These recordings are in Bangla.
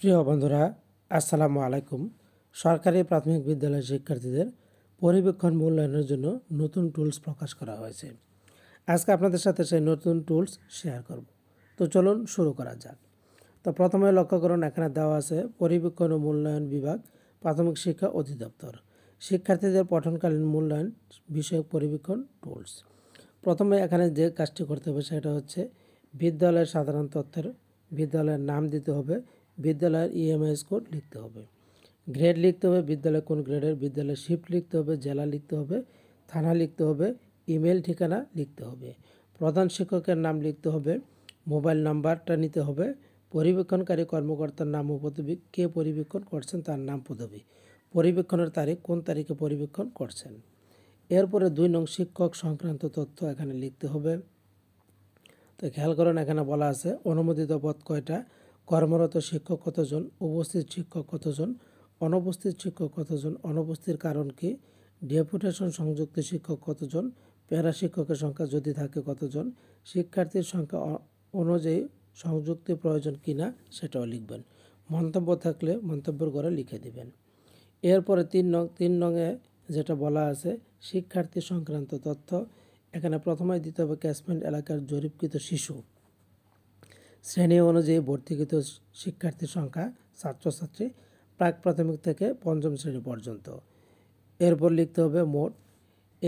প্রিয় বন্ধুরা আসসালামু আলাইকুম সরকারি প্রাথমিক বিদ্যালয়ের শিক্ষার্থীদের পরিবেক্ষণ মূল্যায়নের জন্য নতুন টুলস প্রকাশ করা হয়েছে আজকে আপনাদের সাথে সেই নতুন টুলস শেয়ার করব তো চলুন শুরু করা যাক তো প্রথমে লক্ষ্য করুন এখানে দেওয়া আছে পরিবেক্ষণ ও মূল্যায়ন বিভাগ প্রাথমিক শিক্ষা অধিদপ্তর শিক্ষার্থীদের পঠনকালীন মূল্যায়ন বিষয়ক পরিবেক্ষণ টুলস প্রথমে এখানে যে কাজটি করতে হবে সেটা হচ্ছে বিদ্যালয়ের সাধারণ তথ্যের বিদ্যালয়ের নাম দিতে হবে বিদ্যালয়ের ইএমআইএস e কোড লিখতে হবে গ্রেড লিখতে হবে বিদ্যালয় কোন গ্রেডের বিদ্যালয়ের শিফট লিখতে হবে জেলা লিখতে হবে থানা লিখতে হবে ইমেল ঠিকানা লিখতে হবে প্রধান শিক্ষকের নাম লিখতে হবে মোবাইল নাম্বারটা নিতে হবে পরিবেক্ষণকারী কর্মকর্তার নাম ও পদবি কে পরিবেক্ষণ করছেন তার নাম পদবী পরিবেক্ষণের তারিখ কোন তারিখে পরিবেক্ষণ করছেন এরপরে দুই নং শিক্ষক সংক্রান্ত তথ্য এখানে লিখতে হবে তো খেয়াল করুন এখানে বলা আছে অনুমোদিত পথ কয়টা কর্মরত শিক্ষক কতজন উপস্থিত শিক্ষক কতজন অনুপস্থিত শিক্ষক কতজন অনুপস্থিত কারণ কি ডেপুটেশন সংযুক্ত শিক্ষক কতজন প্যারা শিক্ষকের সংখ্যা যদি থাকে কতজন শিক্ষার্থীর সংখ্যা অনুযায়ী সংযুক্তি প্রয়োজন কিনা সেটাও লিখবেন মন্তব্য থাকলে মন্তব্যের ঘরে লিখে দিবেন এরপরে তিন নং তিন নংয়ে যেটা বলা আছে শিক্ষার্থী সংক্রান্ত তথ্য এখানে প্রথমে দিতে হবে ক্যাশমেন্ট এলাকার জরিপকৃত শিশু শ্রেণী অনুযায়ী ভর্তিকৃত শিক্ষার্থীর সংখ্যা ছাত্রছাত্রী প্রাক প্রাথমিক থেকে পঞ্চম শ্রেণী পর্যন্ত এরপর লিখতে হবে মোট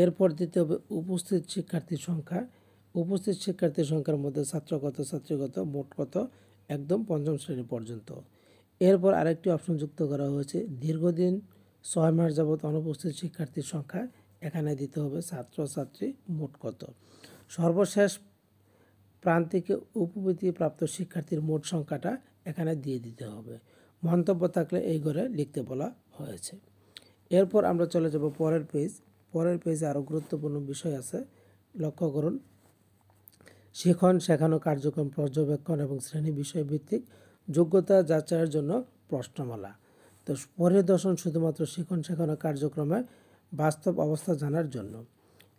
এরপর দিতে হবে উপস্থিত শিক্ষার্থীর সংখ্যা উপস্থিত শিক্ষার্থীর সংখ্যার মধ্যে ছাত্রগত ছাত্রীগত মোট কত একদম পঞ্চম শ্রেণী পর্যন্ত এরপর আরেকটি অপশন যুক্ত করা হয়েছে দীর্ঘদিন ছয় মাস যাবৎ অনুপস্থিত শিক্ষার্থীর সংখ্যা এখানে দিতে হবে ছাত্রছাত্রী মোট কত সর্বশেষ প্রাণ থেকে উপবৃত্তি প্রাপ্ত শিক্ষার্থীর মোট সংখ্যাটা এখানে দিয়ে দিতে হবে মন্তব্য থাকলে এই ঘরে লিখতে বলা হয়েছে এরপর আমরা চলে যাব পরের পেজ পরের পেজে আরও গুরুত্বপূর্ণ বিষয় আছে লক্ষ্য করুন শিখন শেখানো কার্যক্রম পর্যবেক্ষণ এবং শ্রেণী বিষয়ভিত্তিক যোগ্যতা যাচাইয়ের জন্য প্রশ্নমালা তো পরিদর্শন শুধুমাত্র শিখন শেখানো কার্যক্রমে বাস্তব অবস্থা জানার জন্য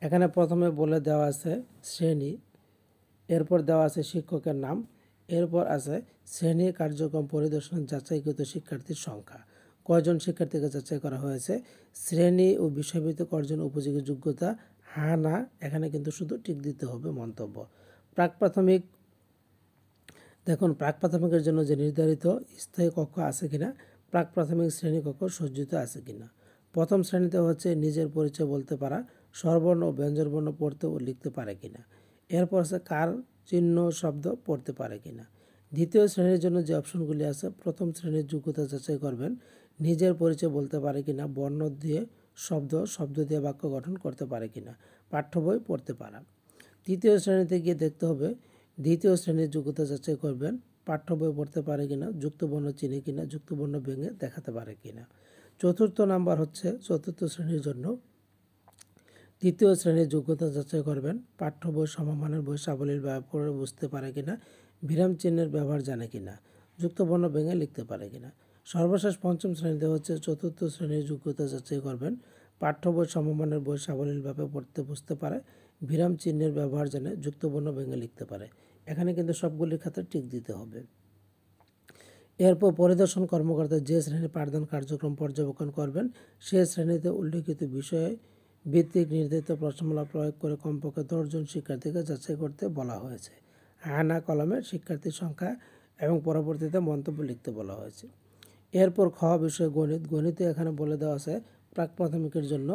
এখানে প্রথমে বলে দেওয়া আছে শ্রেণী এরপর দেওয়া আছে শিক্ষকের নাম এরপর আছে শ্রেণী কার্যক্রম পরিদর্শন যাচাইকৃত শিক্ষার্থীর সংখ্যা কয়জন শিক্ষার্থীকে যাচাই করা হয়েছে শ্রেণী ও বিষয়ভিত্তিক অর্জন উপযোগী যোগ্যতা হা না এখানে কিন্তু শুধু টিক দিতে হবে মন্তব্য প্রাক প্রাথমিক দেখুন প্রাক প্রাথমিকের জন্য যে নির্ধারিত স্থায়ী কক্ষ আছে কিনা প্রাক প্রাথমিক শ্রেণী কক্ষ সজ্জিত আছে কিনা প্রথম শ্রেণীতে হচ্ছে নিজের পরিচয় বলতে পারা স্বরবর্ণ ও ব্যঞ্জনবর্ণ পড়তে ও লিখতে পারে কিনা না এরপর আছে কার চিহ্ন শব্দ পড়তে পারে কিনা দ্বিতীয় শ্রেণীর জন্য যে অপশনগুলি আছে প্রথম শ্রেণীর যোগ্যতা যাচাই করবেন নিজের পরিচয় বলতে পারে কি না বর্ণ দিয়ে শব্দ শব্দ দিয়ে বাক্য গঠন করতে পারে কিনা পাঠ্য বই পড়তে পারা তৃতীয় শ্রেণীতে গিয়ে দেখতে হবে দ্বিতীয় শ্রেণীর যোগ্যতা যাচাই করবেন পাঠ্য বই পড়তে পারে কিনা যুক্তবর্ণ চিনে কিনা যুক্তবর্ণ ভেঙে দেখাতে পারে কিনা চতুর্থ নাম্বার হচ্ছে চতুর্থ শ্রেণীর জন্য দ্বিতীয় শ্রেণীর যোগ্যতা যাচাই করবেন পাঠ্য বই সমমানের বই সাবলীল ব্যবহার বুঝতে পারে কিনা বিরাম চিহ্নের ব্যবহার জানে কিনা যুক্তবর্ণ ভেঙে লিখতে পারে কিনা সর্বশেষ পঞ্চম শ্রেণীতে হচ্ছে চতুর্থ শ্রেণীর যোগ্যতা যাচাই করবেন পাঠ্য বই সমমানের বই ব্যাপারে পড়তে বুঝতে পারে বিরাম চিহ্নের ব্যবহার জানে যুক্তবর্ণ ভেঙে লিখতে পারে এখানে কিন্তু সবগুলির খাতে টিক দিতে হবে এরপর পরিদর্শন কর্মকর্তা যে শ্রেণীর পাঠদান কার্যক্রম পর্যবেক্ষণ করবেন সে শ্রেণীতে উল্লেখিত বিষয়ে ভিত্তিক নির্ধারিত প্রশ্নমালা প্রয়োগ করে কমপক্ষে দশজন শিক্ষার্থীকে যাচাই করতে বলা হয়েছে আনা কলমে শিক্ষার্থীর সংখ্যা এবং পরবর্তীতে মন্তব্য লিখতে বলা হয়েছে এরপর খ বিষয়ে গণিত গণিতে এখানে বলে দেওয়া আছে প্রাক প্রাথমিকের জন্য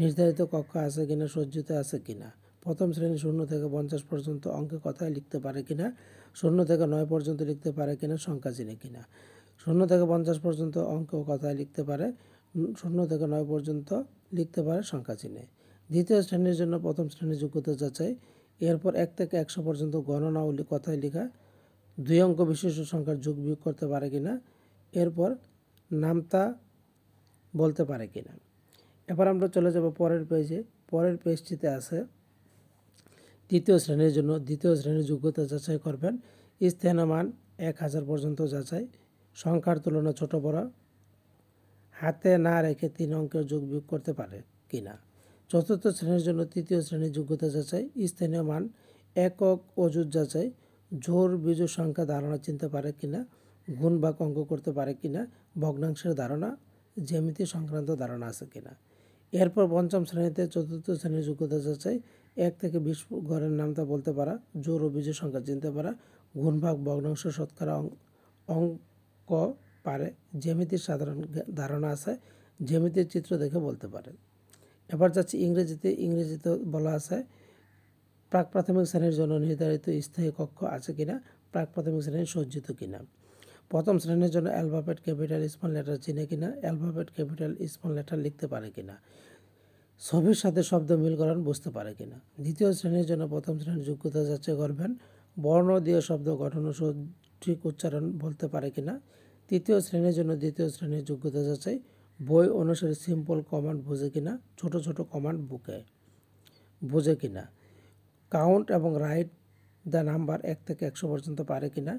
নির্ধারিত কক্ষ আছে কিনা সজ্জিত আছে কিনা প্রথম শ্রেণী শূন্য থেকে পঞ্চাশ পর্যন্ত অঙ্কে কথায় লিখতে পারে কিনা শূন্য থেকে নয় পর্যন্ত লিখতে পারে কিনা সংখ্যা চিনে কিনা শূন্য থেকে পঞ্চাশ পর্যন্ত অঙ্ক কথায় লিখতে পারে শূন্য থেকে নয় পর্যন্ত লিখতে পারে সংখ্যা চিহ্নে দ্বিতীয় শ্রেণীর জন্য প্রথম শ্রেণীর যোগ্যতা যাচাই এরপর এক থেকে একশো পর্যন্ত গণনা উল্লেখ কথায় লেখা দুই অঙ্ক বিশিষ্ট সংখ্যার যোগ বিয়োগ করতে পারে কিনা এরপর নামতা বলতে পারে কিনা এবার আমরা চলে যাব পরের পেজে পরের পেজটিতে আছে তৃতীয় শ্রেণীর জন্য দ্বিতীয় শ্রেণীর যোগ্যতা যাচাই করবেন স্থানমান এক হাজার পর্যন্ত যাচাই সংখ্যার তুলনা ছোট বড় হাতে না রেখে তিন অঙ্কের যোগ বিয়োগ করতে পারে কিনা চতুর্থ শ্রেণীর জন্য তৃতীয় শ্রেণীর যোগ্যতা যাচাই স্থানীয় মান একক অজুত যাচাই ঝোর বিজোর সংখ্যা ধারণা চিনতে পারে কিনা গুণ বা অঙ্ক করতে পারে কিনা ভগ্নাংশের ধারণা জ্যামিতি সংক্রান্ত ধারণা আছে কিনা এরপর পঞ্চম শ্রেণীতে চতুর্থ শ্রেণীর যোগ্যতা যাচাই এক থেকে বিশ ঘরের নামটা বলতে পারা জোর ও বীজের সংখ্যা চিনতে পারা গুণভাগ ভগ্নাংশ শতকরা অঙ্ক পারে জ্যামিতির সাধারণ ধারণা আছে জ্যামিতির চিত্র দেখে বলতে পারে এবার যাচ্ছে ইংরেজিতে ইংরেজিতে বলা আছে প্রাক প্রাথমিক শ্রেণীর জন্য নির্ধারিত স্থায়ী কক্ষ আছে কিনা প্রাক প্রাথমিক শ্রেণীর সজ্জিত কিনা প্রথম শ্রেণীর জন্য অ্যালফাবেট ক্যাপিটাল স্মল লেটার চিনে কিনা অ্যালফাবেট ক্যাপিটাল স্মল লেটার লিখতে পারে কিনা ছবির সাথে শব্দ মিল করান বুঝতে পারে কিনা দ্বিতীয় শ্রেণীর জন্য প্রথম শ্রেণীর যোগ্যতা যাচাই করবেন বর্ণ দিয়ে শব্দ গঠন সঠিক উচ্চারণ বলতে পারে কিনা তৃতীয় শ্রেণীর জন্য দ্বিতীয় শ্রেণীর যোগ্যতা যাচাই বই অনুসারে সিম্পল কমান্ড বোঝে কিনা ছোট ছোট কমান্ড বুকে বোঝে কিনা কাউন্ট এবং রাইট দ্য নাম্বার এক থেকে একশো পর্যন্ত পারে কিনা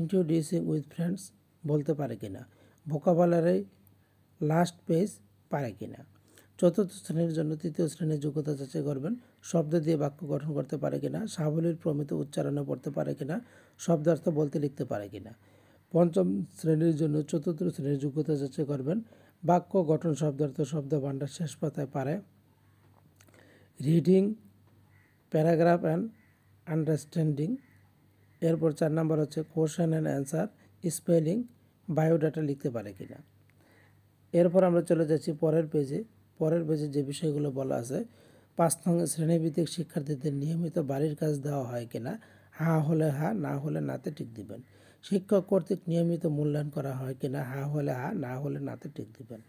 ইন্ট্রোডিউসিং উইথ ফ্রেন্ডস বলতে পারে কিনা ভোকাবলারে লাস্ট পেজ পারে কিনা চতুর্থ শ্রেণীর জন্য তৃতীয় শ্রেণীর যোগ্যতা যাচাই করবেন শব্দ দিয়ে বাক্য গঠন করতে পারে কিনা সাবলীর প্রমিত উচ্চারণে পড়তে পারে কিনা শব্দার্থ বলতে লিখতে পারে কিনা পঞ্চম শ্রেণীর জন্য চতুর্থ শ্রেণীর যোগ্যতা যাচাই করবেন বাক্য গঠন শব্দার্থ শব্দ ভাণ্ডার শেষ পাতায় পারে রিডিং প্যারাগ্রাফ অ্যান্ড আন্ডারস্ট্যান্ডিং এরপর চার নম্বর হচ্ছে question and answer spelling biodata লিখতে পারে কি না এরপর আমরা চলে যাচ্ছি পরের পেজে পরের পেজে যে বিষয়গুলো বলা আছে পাঁচ নং শ্রেণীভিত্তিক শিক্ষার্থীদের নিয়মিত বাড়ির কাজ দেওয়া হয় কিনা হা হলে হা না হলে নাতে ঠিক দিবেন শিক্ষক কর্তৃক নিয়মিত মূল্যায়ন করা হয় কিনা হা হলে হা না হলে নাতে টিক দিবেন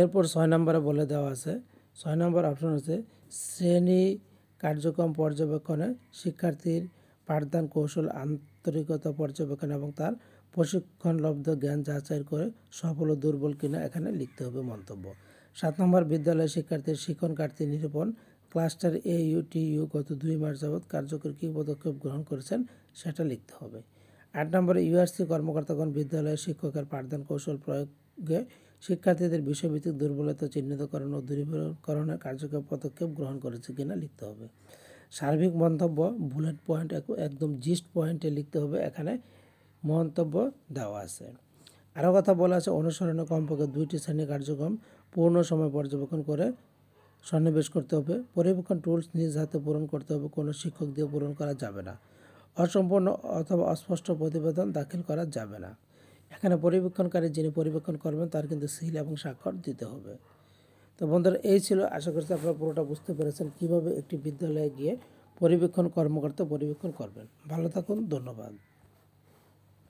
এরপর ছয় নম্বরে বলে দেওয়া আছে ছয় নম্বর অপশন হচ্ছে শ্রেণী কার্যক্রম পর্যবেক্ষণে শিক্ষার্থীর পাঠদান কৌশল আন্তরিকতা পর্যবেক্ষণ এবং তার প্রশিক্ষণ লব্ধ জ্ঞান যাচাই করে সফল ও দুর্বল কিনা এখানে লিখতে হবে মন্তব্য সাত নম্বর বিদ্যালয়ের শিক্ষার্থীর শিক্ষণ কার্থী নিরূপণ ক্লাস্টার এ ইউটিইউ গত দুই মাস যাবৎ কার্যকর কী পদক্ষেপ গ্রহণ করেছেন সেটা লিখতে হবে আট নম্বরে ইউআরসি কর্মকর্তাগণ বিদ্যালয়ের শিক্ষকের পাঠদান কৌশল প্রয়োগে শিক্ষার্থীদের বিষয়ভিত্তিক দুর্বলতা চিহ্নিতকরণ ও দূরীকরণের কার্যকর পদক্ষেপ গ্রহণ করেছে কিনা লিখতে হবে সার্বিক মন্তব্য বুলেট পয়েন্ট একদম জিস্ট পয়েন্টে লিখতে হবে এখানে মন্তব্য দেওয়া আছে আরও কথা বলা আছে অনুসরণে কমপক্ষে দুইটি শ্রেণী কার্যক্রম পূর্ণ সময় পর্যবেক্ষণ করে সন্নিবেশ করতে হবে পরিবেক্ষণ টুলস নিজ হাতে পূরণ করতে হবে কোনো শিক্ষক দিয়ে পূরণ করা যাবে না অসম্পূর্ণ অথবা অস্পষ্ট প্রতিবেদন দাখিল করা যাবে না এখানে পরিবেক্ষণকারী যিনি পরিবেক্ষণ করবেন তার কিন্তু সিল এবং স্বাক্ষর দিতে হবে তো বন্ধুরা এই ছিল আশা করছি আপনারা পুরোটা বুঝতে পেরেছেন কিভাবে একটি বিদ্যালয়ে গিয়ে পরিবেক্ষণ কর্মকর্তা পরিবেক্ষণ করবেন ভালো থাকুন ধন্যবাদ